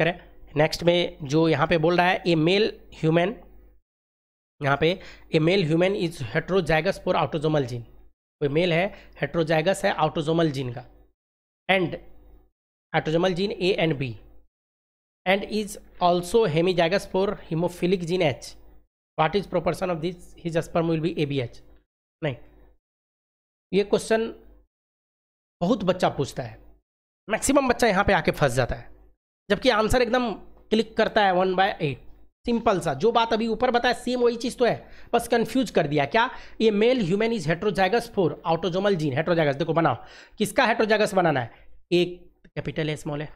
करें नेक्स्ट में जो यहाँ पे बोल रहा है ए मेल ह्यूमन यहाँ पे a male human is heterozygous for autosomal gene कोई मेल है हेट्रोजाइगस है ऑटोजोमल जीन का and autosomal gene A and B and is also hemizygous for haemophilic gene H what is proportion of this his sperm will be A B H नहीं ये question बहुत बच्चा पूछता है maximum बच्चा यहाँ पे आके फंस जाता है जबकि आंसर एकदम क्लिक करता है वन बाय एट सिंपल सा जो बात अभी ऊपर बताया सेम वही चीज तो है बस कंफ्यूज कर दिया क्या ये male human is heterozygous for autosomal gene heterozygous देखो बनाओ किसका हेट्रोजाइगस बनाना है एक कैपिटल है स्मॉल है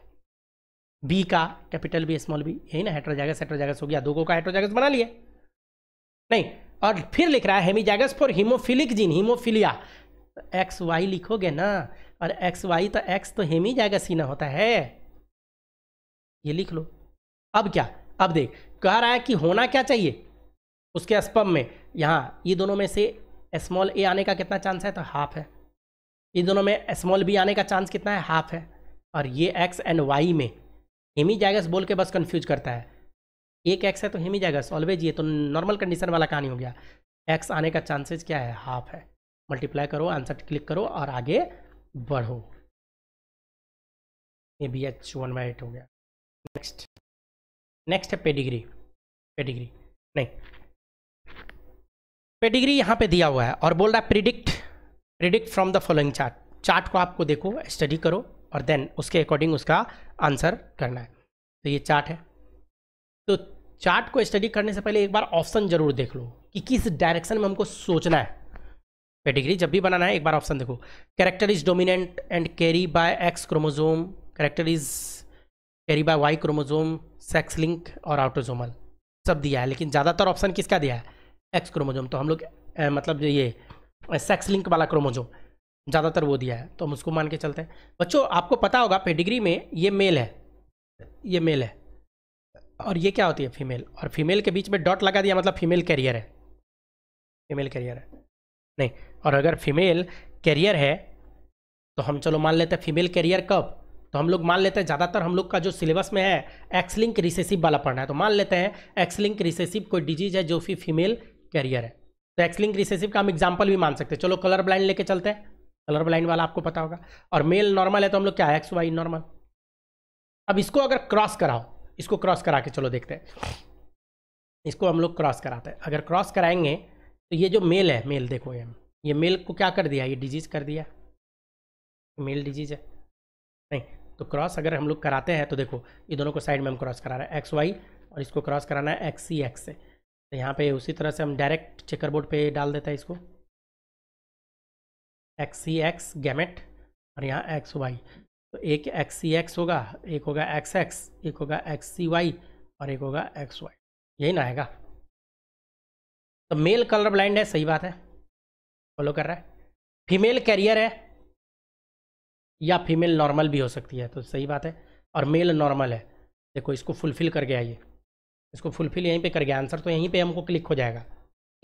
बी का कैपिटल बी स्मॉल बी यही ना हेट्रोजाइगस हेट्रोजाइगस हो गया दो का हेट्रोजाइगस बना लिए नहीं और फिर लिख रहा है hemizygous for haemophilic gene haemophilia X Y लिखोगे ना और एक्स वाई तो एक्स तो हेमीजाइगस ही ना होता है ये लिख लो अब क्या अब देख कह रहा है कि होना क्या चाहिए उसके स्पम में यहाँ ये दोनों में से स्मॉल ए आने का कितना चांस है तो हाफ है ये दोनों में स्मॉल बी आने का चांस कितना है हाफ है और ये एक्स एंड वाई में हेमी हेमीजाइगस बोल के बस कन्फ्यूज करता है एक एक्स है तो हेमी हेमीजाइगस ऑलवेज ये तो नॉर्मल कंडीशन वाला कहानी हो गया एक्स आने का चांसेस क्या है हाफ है मल्टीप्लाई करो आंसर क्लिक करो और आगे बढ़ो ये B H one by eight हो गया नेक्स्ट नेक्स्ट है पेडिग्री पेडिग्री नहीं पेडिग्री यहाँ पे दिया हुआ है और बोल रहा है predict predict from the following chart chart को आपको देखो स्टडी करो और देन उसके अकॉर्डिंग उसका आंसर करना है तो ये चार्ट है तो चार्ट को स्टडी करने से पहले एक बार ऑप्शन जरूर देख लो कि किस डायरेक्शन में हमको सोचना है पेडिग्री जब भी बनाना है एक बार ऑप्शन देखो character is dominant and carry by X chromosome character is carry by Y chromosome sex link और आउटोजोमल सब दिया है लेकिन ज़्यादातर ऑप्शन किसका दिया है एक्स क्रोमोजोम तो हम लोग मतलब ये सेक्स लिंक वाला क्रोमोजोम ज़्यादातर वो दिया है तो हम उसको मान के चलते हैं बच्चों आपको पता होगा पेडिग्री में ये मेल है ये मेल है और ये क्या होती है फीमेल और फीमेल के बीच में डॉट लगा दिया मतलब फीमेल कैरियर है फीमेल कैरियर है नहीं और अगर फीमेल कैरियर है तो हम चलो मान लेते हैं फीमेल कैरियर कब तो हम लोग मान लेते हैं ज़्यादातर हम लोग का जो सिलेबस में है एक्सलिंक रिसेसिव वाला पढ़ना है तो मान लेते हैं एक्सलिंक रिसेसिव कोई डिजीज है जो फिर फीमेल कैरियर है तो एक्सलिंक रिसेसिव का हम एग्जाम्पल भी मान सकते हैं चलो कलर ब्लाइंड लेके चलते हैं कलर ब्लाइंड वाला आपको पता होगा और मेल नॉर्मल है तो हम लोग क्या है एक्स वाई नॉर्मल अब इसको अगर क्रॉस कराओ इसको क्रॉस करा के चलो देखते हैं इसको हम लोग क्रॉस कराते हैं अगर क्रॉस कराएंगे तो ये जो मेल है मेल देखो ये ये मेल को क्या कर दिया ये डिजीज कर दिया मेल डिजीज है नहीं तो क्रॉस अगर हम लोग कराते हैं तो देखो ये दोनों को साइड में हम क्रॉस करा रहे हैं एक्स वाई और इसको क्रॉस कराना है एक्स सी एक्स से तो यहाँ पे उसी तरह से हम डायरेक्ट चेकर बोर्ड पर डाल देते हैं इसको एक्स सी एक्स गैमेट और यहाँ एक्स वाई तो एक एक्स सी एक्स होगा एक होगा एक्स एक्स एक होगा एक्स सी वाई और एक होगा एक्स वाई यही ना आएगा तो मेल कलर ब्लाइंड है सही बात है फॉलो कर रहा है फीमेल कैरियर है या फीमेल नॉर्मल भी हो सकती है तो सही बात है और मेल नॉर्मल है देखो इसको फुलफिल कर गया ये इसको फुलफिल यहीं पे कर गया आंसर तो यहीं पे हमको क्लिक हो जाएगा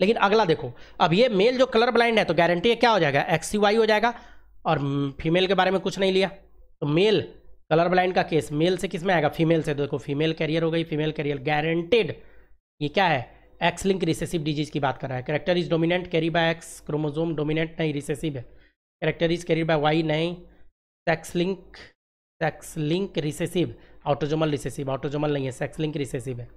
लेकिन अगला देखो अब ये मेल जो कलर ब्लाइंड है तो गारंटी है क्या हो जाएगा एक्स वाई हो जाएगा और फीमेल के बारे में कुछ नहीं लिया तो मेल कलर ब्लाइंड का केस मेल से किस में आएगा फीमेल से देखो फीमेल कैरियर हो गई फीमेल कैरियर गारंटेड ये क्या है एक्स लिंक रिसेसिव डिजीज की बात कर रहा है character is dominant carry by X chromosome dominant नहीं रिसेसिव है character is carry by Y नहीं sex link sex link recessive autosomal recessive autosomal नहीं है सेक्स लिंक रिसेसिव है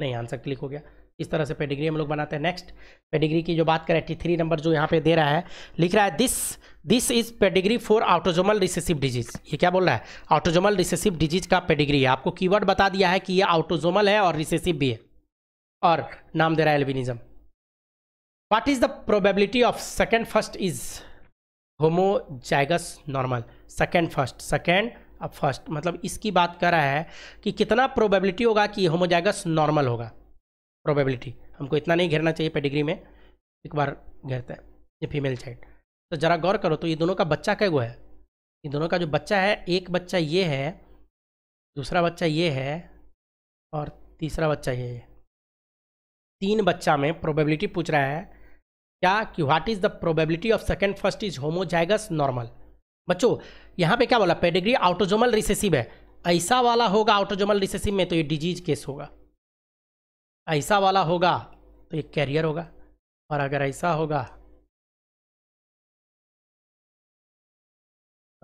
नहीं आंसर क्लिक हो गया इस तरह से पेडिग्री हम लोग बनाते हैं नेक्स्ट पेडिग्री की जो बात करें टी थ्री नंबर जो यहाँ पे दे रहा है लिख रहा है this this is pedigree for autosomal recessive disease ये क्या बोल रहा है ऑटोजोमल रिसेसिव डिजीज का पेडिग्री है आपको कीवर्ड बता दिया है कि ये ऑटोजोमल है और रिसेसिव भी है और नाम दे रहा है albinism what is the probability of second first is homozygous normal second first second अब फर्स्ट मतलब इसकी बात कर रहा है कि कितना प्रोबेबिलिटी होगा कि होमोजाइगस नॉर्मल होगा प्रोबेबिलिटी हमको इतना नहीं घेरना चाहिए पेडिग्री में एक बार घेरता है ये फीमेल चाइल्ड तो ज़रा गौर करो तो ये दोनों का बच्चा कैगो है ये दोनों का जो बच्चा है एक बच्चा ये है दूसरा बच्चा ये है और तीसरा बच्चा ये है तीन बच्चा में प्रोबेबिलिटी पूछ रहा है क्या कि what is the probability of second first is homozygous normal बच्चों यहाँ पे क्या बोला पेडिग्री आउटोजोमल रिसेसिव है ऐसा वाला होगा आउटोजोमल रिसेसिव में तो ये डिजीज केस होगा ऐसा वाला होगा तो ये कैरियर होगा और अगर ऐसा होगा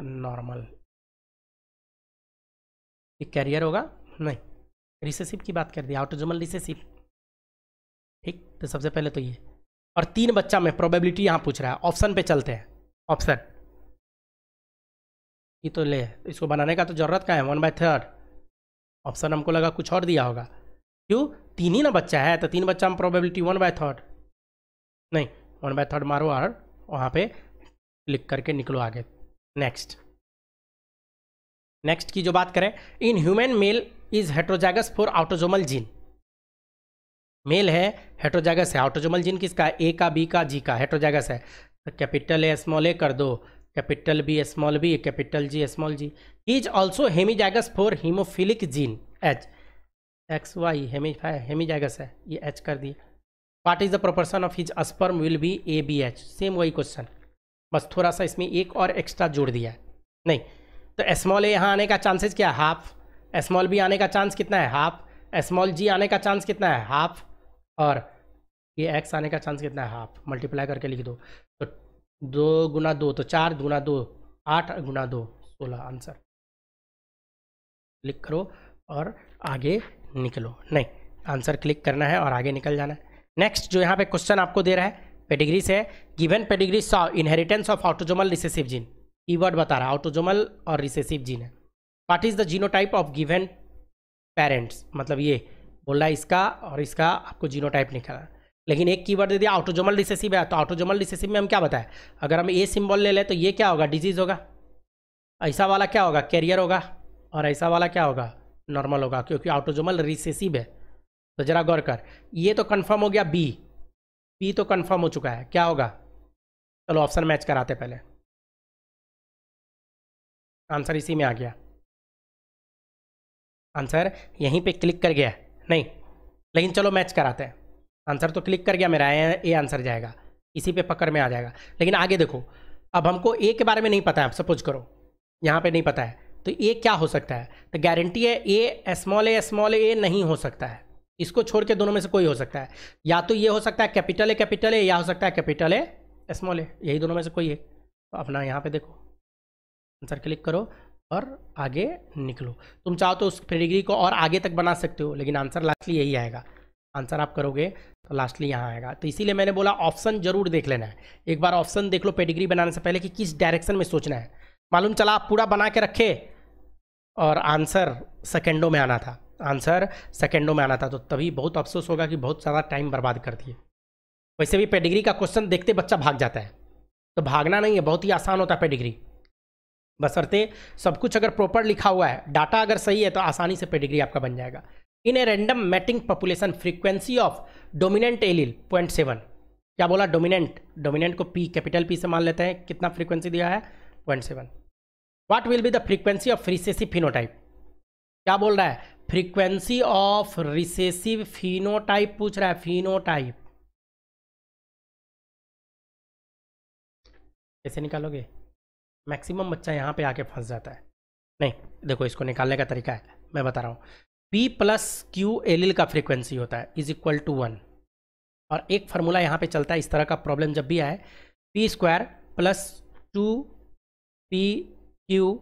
नॉर्मल ये कैरियर होगा नहीं रिसेसिव की बात कर दी ऑटोजोमल रिसेसिव ठीक तो सबसे पहले तो ये और तीन बच्चा में प्रोबेबिलिटी यहाँ पूछ रहा है ऑप्शन पे चलते हैं ऑप्शन ये तो ले इसको बनाने का तो ज़रूरत क्या है वन बाय थर्ड ऑप्शन हमको लगा कुछ और दिया होगा क्यों तीन ही ना बच्चा है तो तीन बच्चा में प्रोबेबिलिटी वन बाय थर्ड नहीं वन बाय थर्ड मारो और वहाँ पे क्लिक करके निकलो आगे नेक्स्ट नेक्स्ट की जो बात करें in human male is heterozygous for autosomal gene male है हेट्रोजागस है ऑटोजोमल जीन किसका ए का बी का जी का हेट्रोजागस है तो कैपिटल ए स्मॉल ए कर दो capital B small B capital G small G is also hemizygous for haemophilic gene H X Y hemi hemizygous है ये एच कर दिए what is the proportion of his sperm will be A B H same वही question बस थोड़ा सा इसमें एक और एक्स्ट्रा जोड़ दिया है नहीं तो स्मॉल ए यहाँ आने का चांसेस क्या है हाफ स्मॉल बी आने का चांस कितना है हाफ स्मॉल जी आने का चांस कितना है हाफ और ये एक्स आने का चांस कितना है हाफ मल्टीप्लाई करके लिख दो तो दो गुना दो तो चार गुना दो आठ गुना दो सोलह आंसर क्लिक करो और आगे निकलो नहीं आंसर क्लिक करना है और आगे निकल जाना है नेक्स्ट जो यहाँ पे क्वेश्चन आपको दे रहा है पेडिग्री से given pedigree saw inheritance of autosomal recessive gene word बता रहा है ऑटोजोमल और रिसेसिव जीन है what is the geno of given parents मतलब ये बोल रहा है इसका और इसका आपको जीनो टाइप करा लेकिन एक कीवर्ड दे दिया ऑटोजोमल डिसेसिव है तो ऑटोजोमल रिसेसिव में हम क्या बताएं अगर हम ए सिंबल ले लें तो ये क्या होगा डिजीज़ होगा ऐसा वाला क्या होगा कैरियर होगा और ऐसा वाला क्या होगा नॉर्मल होगा क्योंकि ऑटोजोमल रिसेसिव है तो ज़रा गौर कर ये तो कन्फर्म हो गया बी बी तो कन्फर्म हो चुका है क्या होगा चलो ऑप्शन मैच कराते पहले आंसर इसी में आ गया आंसर यहीं पे क्लिक कर गया नहीं लेकिन चलो मैच कराते हैं आंसर तो क्लिक कर गया मेरा ये आंसर जाएगा इसी पे पकड़ में आ जाएगा लेकिन आगे देखो अब हमको ए के बारे में नहीं पता है सपोज करो यहाँ पे नहीं पता है तो ए क्या हो सकता है तो गारंटी है ए स्मॉल ए स्मॉल ए नहीं हो सकता है इसको छोड़ के दोनों में से कोई हो सकता है या तो ये हो सकता है कैपिटल ए कैपिटल ए या हो सकता है कैपिटल ए स्मॉल ए यही दोनों में से कोई है तो अपना यहाँ पर देखो आंसर क्लिक करो और आगे निकलो तुम चाहो तो उस पेडिग्री को और आगे तक बना सकते हो लेकिन आंसर लास्टली यही आएगा आंसर आप करोगे तो लास्टली यहाँ आएगा तो इसीलिए मैंने बोला ऑप्शन जरूर देख लेना है एक बार ऑप्शन देख लो पेडिग्री बनाने से पहले कि किस डायरेक्शन में सोचना है मालूम चला आप पूरा बना के रखे और आंसर सेकेंडों में आना था आंसर सेकेंडों में आना था तो तभी बहुत अफसोस होगा कि बहुत ज़्यादा टाइम बर्बाद कर दिए वैसे भी पेडिग्री का क्वेश्चन देखते बच्चा भाग जाता है तो भागना नहीं है बहुत ही आसान होता है पेडिग्री बसरते सब कुछ अगर प्रॉपर लिखा हुआ है डाटा अगर सही है तो आसानी से पेडिग्री आपका बन जाएगा in a random mating population frequency of dominant allele point seven क्या बोला डोमिनेंट डोमिनेंट को पी कैपिटल पी से मान लेते हैं कितना फ्रीक्वेंसी दिया है point seven what will be the frequency of recessive phenotype क्या बोल रहा है फ्रीक्वेंसी ऑफ रिसेसिव फिनोटाइप पूछ रहा है फिनोटाइप कैसे निकालोगे मैक्सिमम बच्चा यहाँ पे आके फंस जाता है नहीं देखो इसको निकालने का तरीका है मैं बता रहा हूँ पी प्लस क्यू एल का फ्रीक्वेंसी होता है इज इक्वल टू वन और एक फार्मूला यहाँ पे चलता है इस तरह का प्रॉब्लम जब भी आए P square plus two P Q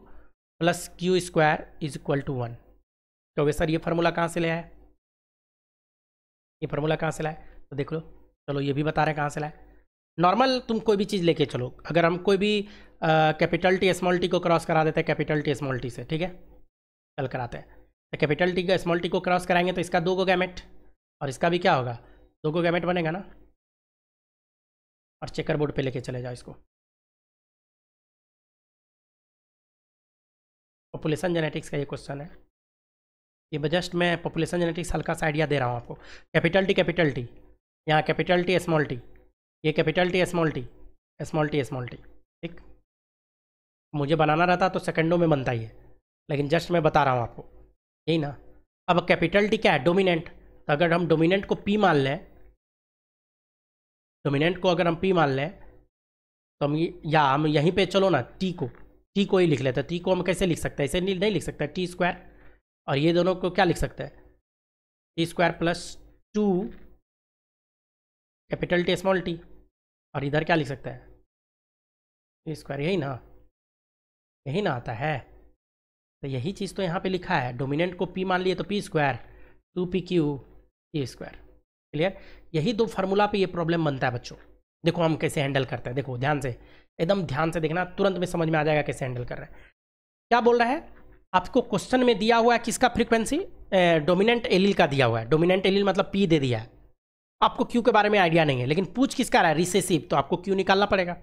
plus Q square is equal to one क्योंकि सर ये फार्मूला कहाँ से ले है ये फार्मूला कहाँ से लाए तो देख लो चलो ये भी बता रहे हैं कहाँ से लाए नॉर्मल तुम कोई भी चीज़ लेके चलो अगर हम कोई भी कैपिटल टी स्मॉल टी को क्रॉस करा देते हैं कैपिटल टी स्मॉल टी से ठीक है कल कराते हैं तो कैपिटल टी का स्मॉल टी को क्रॉस कराएंगे तो इसका दो गो गैमेट और इसका भी क्या होगा दो गो गैमेट बनेगा ना और चेकर बोर्ड पर लेके चले जाओ इसको पॉपुलेशन जेनेटिक्स का ये क्वेश्चन है ये बजस्ट मैं पॉपुलेशन जेनेटिक्स हल्का सा आइडिया दे रहा हूँ आपको कैपिटल टी कैपिटल टी यहाँ कैपिटल टी स्मॉल टी ये capital T small T small T small T ठीक मुझे बनाना रहता तो सेकंडों में बनता ही है लेकिन जस्ट मैं बता रहा हूँ आपको यही ना अब कैपिटल टी क्या है डोमिनेंट तो अगर हम डोमिनेंट को पी मान लें डोमिनेंट को अगर हम पी मान लें तो हम या हम यहीं पे चलो ना टी को टी को ही लिख लेते हैं टी को हम कैसे लिख सकते हैं इसे नहीं लिख सकते टी स्क्वायर और ये दोनों को क्या लिख सकते हैं T square plus two capital T small T और इधर क्या लिख सकते हैं स्क्वायर यही ना यही ना आता है तो यही चीज़ तो यहाँ पे लिखा है डोमिनेंट को पी मान लिए तो P square two P Q A square clear यही दो फार्मूला पे ये प्रॉब्लम बनता है बच्चों देखो हम कैसे हैंडल करते हैं देखो ध्यान से एकदम ध्यान से देखना तुरंत में समझ में आ जाएगा कैसे हैंडल कर रहे हैं क्या बोल रहा है आपको क्वेश्चन में दिया हुआ है किसका फ्रीक्वेंसी डोमिनेंट एलिल का दिया हुआ है डोमिनेंट एलिल मतलब पी दे दिया है आपको क्यू के बारे में आइडिया नहीं है लेकिन पूछ किसका रहा है रिसेसिव तो आपको क्यू निकालना पड़ेगा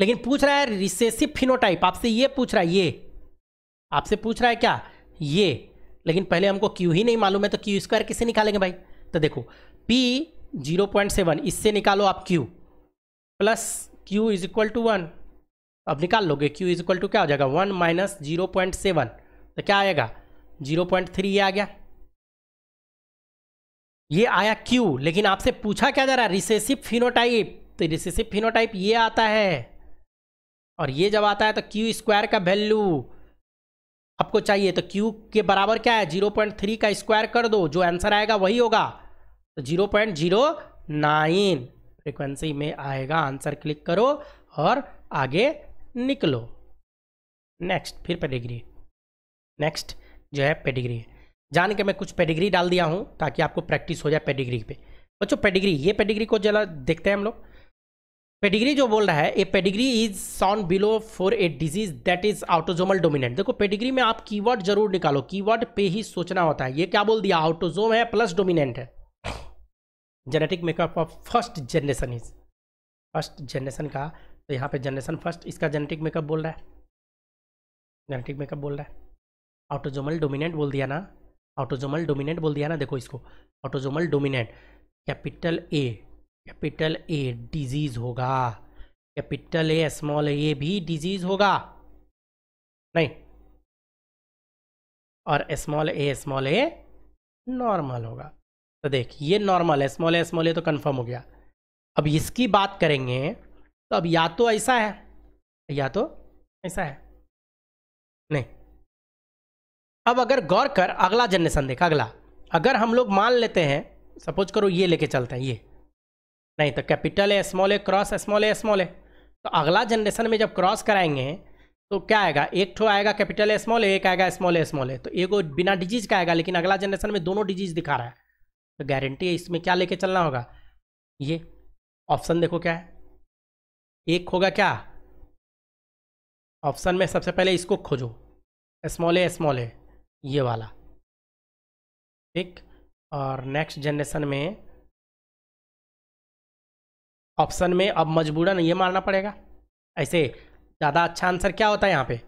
लेकिन पूछ रहा है रिसेसिव फिनोटाइप आपसे ये पूछ रहा है ये आपसे पूछ रहा है क्या ये लेकिन पहले हमको क्यू ही नहीं मालूम है तो क्यू स्क्वायर किससे निकालेंगे भाई तो देखो पी जीरो पॉइंट सेवन इससे निकालो आप Q plus Q is equal to one अब निकाल लोगे क्यू इज इक्वल टू क्या हो जाएगा one minus zero point seven तो क्या आएगा जीरो पॉइंट थ्री ये आ गया ये आया क्यू लेकिन आपसे पूछा क्या जा रहा है रिसेसिव फिनोटाइप तो रिसेसिव फिनोटाइप ये आता है और ये जब आता है तो क्यू स्क्वायर का वैल्यू आपको चाहिए तो क्यू के बराबर क्या है जीरो पॉइंट थ्री का स्क्वायर कर दो जो आंसर आएगा वही होगा तो zero point zero nine frequency में आएगा आंसर क्लिक करो और आगे निकलो नेक्स्ट फिर पेडिग्री नेक्स्ट जो है पेडिग्री जान के मैं कुछ पेडिग्री डाल दिया हूँ ताकि आपको प्रैक्टिस हो जाए पेडिग्री पे बच्चों पेडिग्री ये पेडिग्री को जरा देखते हैं हम लोग पेडिग्री जो बोल रहा है a pedigree is sound below for a disease that is autosomal dominant देखो पेडिग्री में आप कीवर्ड जरूर निकालो कीवर्ड पे ही सोचना होता है ये क्या बोल दिया आउटोजोम है प्लस डोमिनेंट है genetic makeup of first generation is first generation का तो यहाँ पे जनरेशन फर्स्ट इसका जेनेटिक मेकअप बोल रहा है जेनेटिक मेकअप बोल रहा है आउटोजोमल डोमिनेंट बोल दिया ना ऑटोजोमल डोमिनेंट बोल दिया ना देखो इसको autosomal dominant capital A capital A disease होगा कैपिटल ए स्मॉल ए भी डिजीज होगा नहीं और small A small A normal होगा तो देख ये नॉर्मल है स्मॉल ए स्मॉल ए तो कंफर्म हो गया अब इसकी बात करेंगे तो अब या तो ऐसा है या तो ऐसा है नहीं अब अगर गौर कर अगला जनरेशन देख अगला अगर हम लोग मान लेते हैं सपोज करो ये लेके चलते हैं ये नहीं तो कैपिटल है स्मॉल है क्रॉस स्मॉल है स्मॉल है तो अगला जनरेशन में जब क्रॉस कराएंगे तो क्या आएगा एक ठो आएगा कैपिटल है स्मॉल है एक आएगा स्मॉल है स्मॉल है तो एक बिना डिजीज का आएगा लेकिन अगला जनरेशन में दोनों डिजीज दिखा रहा है तो गारंटी है इसमें क्या लेके चलना होगा ये ऑप्शन देखो क्या है एक होगा क्या ऑप्शन में सबसे पहले इसको खोजो स्मॉल है स्मॉल है ये वाला ठीक और नेक्स्ट जनरेशन में ऑप्शन में अब मजबूरन ये मारना पड़ेगा ऐसे ज़्यादा अच्छा आंसर क्या होता है यहाँ पे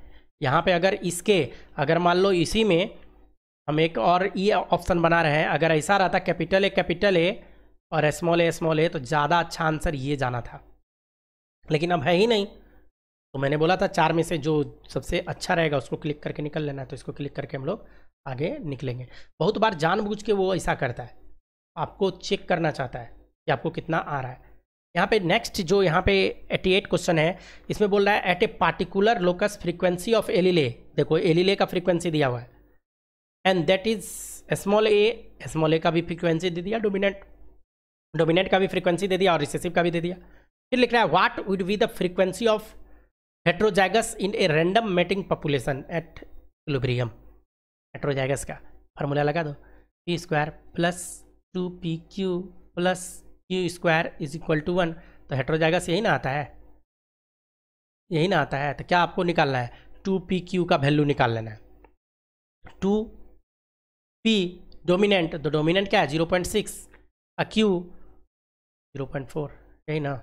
यहाँ पे अगर इसके अगर मान लो इसी में हम एक और ये e ऑप्शन बना रहे हैं अगर ऐसा रहता कैपिटल ए कैपिटल ए और स्मॉल ए स्मॉल ए तो ज़्यादा अच्छा आंसर ये जाना था लेकिन अब है ही नहीं तो मैंने बोला था चार में से जो सबसे अच्छा रहेगा उसको क्लिक करके निकल लेना है तो इसको क्लिक करके हम लोग आगे निकलेंगे बहुत बार जानबूझ के वो ऐसा करता है आपको चेक करना चाहता है कि आपको कितना आ रहा है यहाँ पे नेक्स्ट जो यहाँ पे 88 क्वेश्चन है इसमें बोल रहा है at a particular locus frequency of allele देखो एलिले का फ्रीक्वेंसी दिया हुआ है and that is small A small A का भी फ्रीक्वेंसी दे दिया डोमिनेट डोमिनेट का भी फ्रीक्वेंसी दे दिया और रिसेसिव का भी दे दिया फिर लिख रहा है what would be the frequency of heterozygous in a random mating population at equilibrium heterozygous का फार्मूला लगा दो P square plus two P Q plus Q square is equal to one तो हेट्रोजैगस यही ना आता है यही ना आता है तो क्या आपको निकालना है टू पी क्यू का वैल्यू निकाल लेना है टू पी डोमिनेंट तो डोमिनेंट क्या है zero point six uh Q zero point four यही ना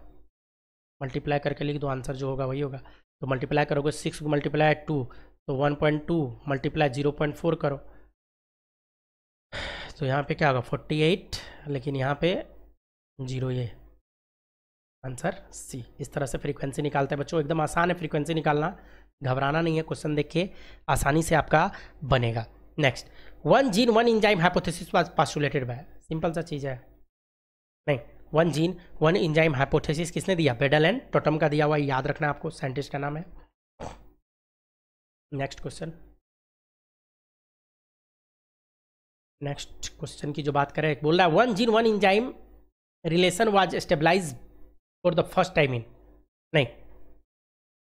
मल्टीप्लाई करके लिख दो आंसर जो होगा वही होगा तो मल्टीप्लाई करोगे सिक्स मल्टीप्लाई टू तो one point two multiply zero point four करो तो यहाँ पे क्या होगा फोर्टी एट लेकिन यहाँ पे जीरो ये आंसर सी इस तरह से फ्रीक्वेंसी निकालते हैं बच्चों एकदम आसान है फ्रीक्वेंसी निकालना घबराना नहीं है क्वेश्चन देखिए आसानी से आपका बनेगा next one gene one enzyme hypothesis was postulated by simple सा चीज़ है नहीं one gene one enzyme hypothesis किसने दिया बेडल एंड टोटम का दिया हुआ याद रखना आपको साइंटिस्ट का नाम है नेक्स्ट क्वेश्चन नेक्स्ट क्वेश्चन की जो बात करें बोल रहा है one gene one enzyme relation was stabilize for the first time in नहीं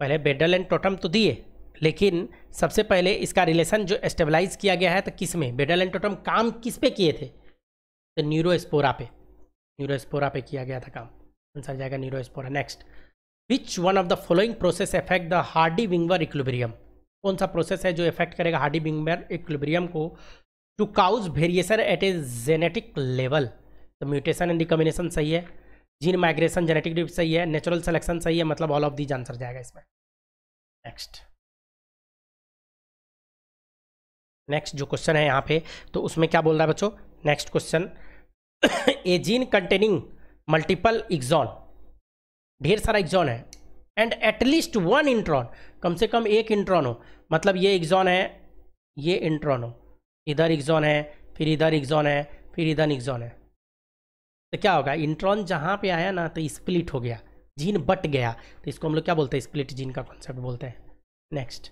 पहले बेडल एंड टोटम तो दिए लेकिन सबसे पहले इसका रिलेशन जो स्टेबलाइज किया गया है तो किस में बेडल एंड टोटम काम किस पे किए थे तो न्यूरोस्पोरा पे न्यूरोस्पोरा पे किया गया था काम आंसर जाएगा Neurospora next which one of the following process effect the Hardy Weinberg equilibrium कौन सा प्रोसेस है जो इफेक्ट करेगा हार्डी विंगवर इक्लिब्रियम को to cause variation at a genetic level तो म्यूटेशन एंड रिकम्बिनेशन सही है जीन माइग्रेशन जेनेटिक डिप सही है नेचुरल सेलेक्शन सही है मतलब ऑल ऑफ दीज आंसर जाएगा इसमें नेक्स्ट नेक्स्ट जो क्वेश्चन है यहाँ पे तो उसमें क्या बोल रहा है बच्चों next question a gene containing multiple exon ढेर सारा एग्जॉन है एंड एटलीस्ट वन इंट्रॉन कम से कम एक इंट्रॉन हो मतलब ये एग्जॉन है ये इंट्रॉन हो इधर एग्जॉन है फिर इधर एग्जॉन है फिर इधर एग्जॉन है तो क्या होगा इंट्रॉन जहाँ पे आया ना तो स्प्लिट हो गया जीन बट गया तो इसको हम लोग क्या बोलते हैं स्प्लिट जीन का कॉन्सेप्ट बोलते हैं नेक्स्ट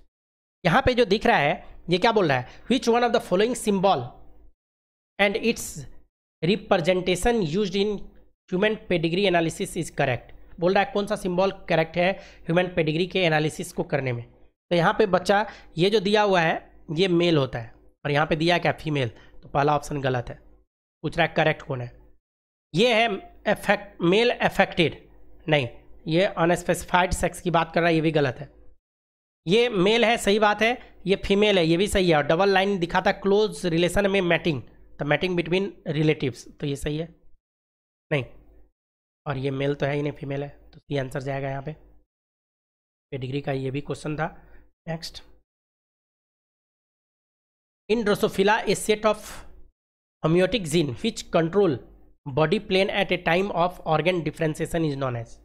यहाँ पे जो दिख रहा है ये क्या बोल रहा है which one of the following symbol and its representation use in human pedigree analysis is correct बोल रहा है कौन सा सिंबल करेक्ट है ह्यूमन पेडिग्री के एनालिसिस को करने में तो यहाँ पे बच्चा ये जो दिया हुआ है ये मेल होता है और यहाँ पे दिया क्या फीमेल तो पहला ऑप्शन गलत है पूछ रहा है करेक्ट कौन है ये है एफेक्ट मेल एफेक्टेड नहीं ये अनस्पेसिफाइड सेक्स की बात कर रहा है ये भी गलत है ये मेल है सही बात है ये फीमेल है ये भी सही है और डबल लाइन दिखाता क्लोज रिलेशन में mating the mating between relatives तो ये सही है नहीं और ये मेल तो है ही नहीं फीमेल है तो ये आंसर जाएगा यहाँ पे ये डिग्री का ये भी क्वेश्चन था next in Drosophila a set of homeotic gene which control body plan at a time of organ differentiation is known as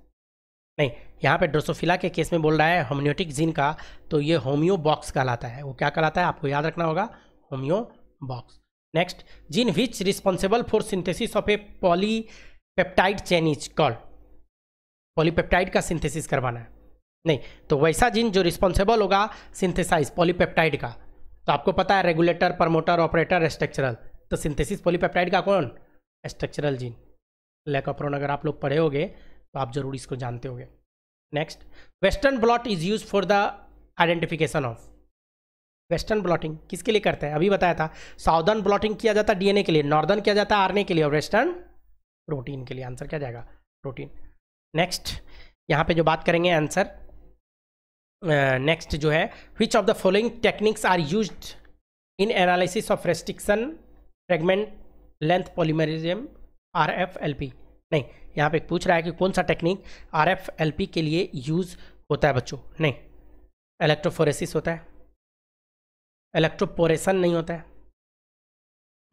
नहीं यहाँ पे ड्रोसोफिला के केस में बोल रहा है होम्योटिक जीन का तो ये होम्योबॉक्स कहलाता है वो क्या कहलाता है आपको याद रखना होगा homeobox next gene which responsible for synthesis of a polypeptide chain is called polypeptide का सिंथेसिस करवाना है नहीं तो वैसा जीन जो रिस्पॉन्सिबल होगा सिंथेसाइज पॉलीपेप्टाइड का तो आपको पता है रेगुलेटर प्रमोटर ऑपरेटर स्ट्रक्चरल तो सिंथेसिस पॉलीपेप्टाइड का कौन स्ट्रक्चरल जीन लेकोप्रोन अगर आप लोग पढ़े होगे तो आप जरूर इसको जानते होगे next western blot is use for the identification of western blotting किसके लिए करते हैं अभी बताया था साउदर्न ब्लॉटिंग किया जाता है डीएनए के लिए नॉर्दर्न किया जाता है आरएनए के लिए और वेस्टर्न प्रोटीन के लिए आंसर क्या जाएगा प्रोटीन नेक्स्ट यहाँ पे जो बात करेंगे आंसर नेक्स्ट uh, जो है which of the following techniques are use in analysis of restriction fragment length polymorphism R F L P नहीं यहाँ पे पूछ रहा है कि कौन सा technique R F L P के लिए यूज़ होता है बच्चों नहीं इलेक्ट्रोफोरेसिस होता है इलेक्ट्रोपोरेशन नहीं होता है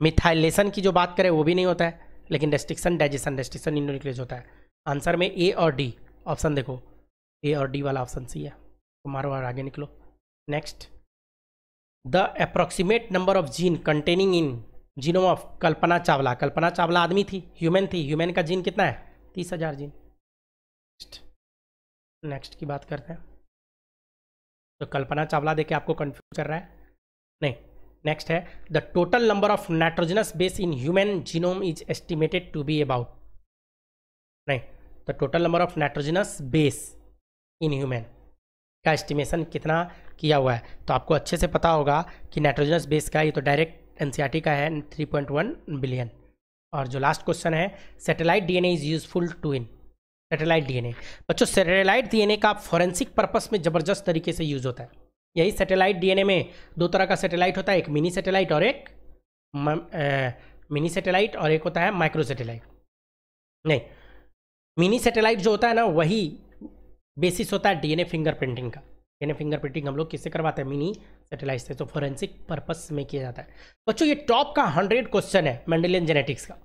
मिथाइलेशन की जो बात करें वो भी नहीं होता है लेकिन रेस्ट्रिक्शन डाइजेशन रेस्ट्रिक्शन न्यूक्लियस होता है आंसर में ए और डी ऑप्शन देखो ए और डी वाला ऑप्शन सी है तो मारो और आगे निकलो next the approximate number of gene containing in genome of Kalpana Chawla Kalpana Chawla आदमी थी ह्यूमन थी ह्यूमन का जीन कितना है तीस हजार जीन नेक्स्ट नेक्स्ट की बात करते हैं तो कल्पना चावला देखे आपको कंफ्यूज कर रहा है नहीं नेक्स्ट है the total number of nitrogenous base in human genome is estimated to be about नहीं the total number of nitrogenous base in human का एस्टिमेशन कितना किया हुआ है तो आपको अच्छे से पता होगा कि नाइट्रोजनस बेस का ये तो डायरेक्ट एन का है 3.1 बिलियन और जो लास्ट क्वेश्चन है satellite DNA is useful to in satellite DNA बच्चों एन डीएनए का फॉरेंसिक पर्पस में ज़बरदस्त तरीके से यूज़ होता है यही सैटेलाइट डीएनए में दो तरह का सैटेलाइट होता है एक मिनी सैटेलाइट और एक म, मिनी सैटेलाइट और एक होता है माइक्रो सैटेलाइट नहीं मिनी सैटेलाइट जो होता है ना वही बेसिस होता है डीएनए फिंगरप्रिंटिंग का डीएनए फिंगरप्रिंटिंग हम लोग किससे करवाते हैं मिनी सैटेलाइट से तो फोरेंसिक पर्पस में किया जाता है बच्चों ये टॉप का हंड्रेड क्वेश्चन है मेंडेलियन जेनेटिक्स का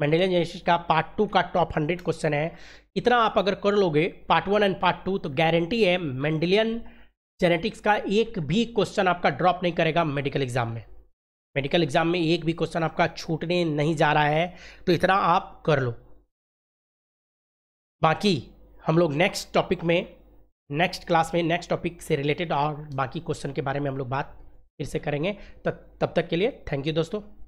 मेंडेलियन जेनेटिक्स का पार्ट टू का टॉप हंड्रेड क्वेश्चन है इतना आप अगर कर लोगे part one and part two तो गारंटी है मेंडेलियन जेनेटिक्स का एक भी क्वेश्चन आपका ड्रॉप नहीं करेगा मेडिकल एग्जाम में मेडिकल एग्जाम में एक भी क्वेश्चन आपका छूटने नहीं जा रहा है तो इतना आप कर लो बाकी हम लोग नेक्स्ट टॉपिक में नेक्स्ट क्लास में नेक्स्ट टॉपिक से रिलेटेड और बाकी क्वेश्चन के बारे में हम लोग बात फिर से करेंगे तब तब तक के लिए थैंक यू दोस्तों